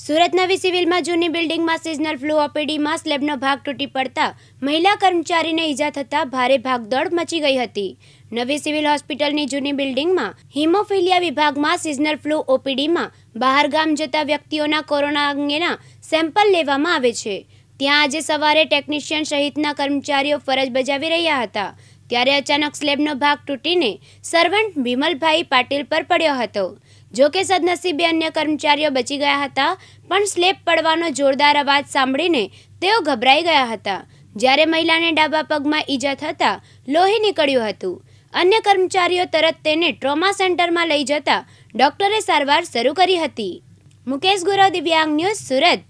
સુરત નવી સિવિલમાં જૂની બિલ્ડિંગમાં સિઝનલ ફ્લૂ ઓપીડીમાં સ્લેબનો ભાગ તૂટી પડતા મહિલા કર્મચારીને ઈજા થતાં ભારે ભાગદોડ મચી ગઈ હતી નવી સિવિલ હોસ્પિટલની જૂની બિલ્ડિંગમાં હિમોફિલિયા વિભાગમાં સિઝનલ ફ્લૂ ઓપીડીમાં બહાર ગામ જતા વ્યક્તિઓના કોરોના અંગેના સેમ્પલ લેવામાં આવે છે ત્યાં આજે સવારે ટેકનિશિયન સહિતના કર્મચારીઓ ફરજ બજાવી રહ્યા હતા ત્યારે અચાનક સ્લેબનો ભાગ તૂટીને સર્વન્ટ વિમલભાઈ પાટીલ પર પડ્યો હતો જો કે સદનસીબે અન્ય કર્મચારીઓ બચી ગયા હતા પણ સ્લેબ પડવાનો જોરદાર અવાજ સાંભળીને તેઓ ગભરાઈ ગયા હતા જ્યારે મહિલાને ડાબા પગમાં ઈજા થતા લોહી નીકળ્યું હતું અન્ય કર્મચારીઓ તરત તેને ટ્રોમા સેન્ટરમાં લઈ જતા ડોક્ટરે સારવાર શરૂ કરી હતી મુકેશ ગુરવ દિવ્યાંગ ન્યૂઝ સુરત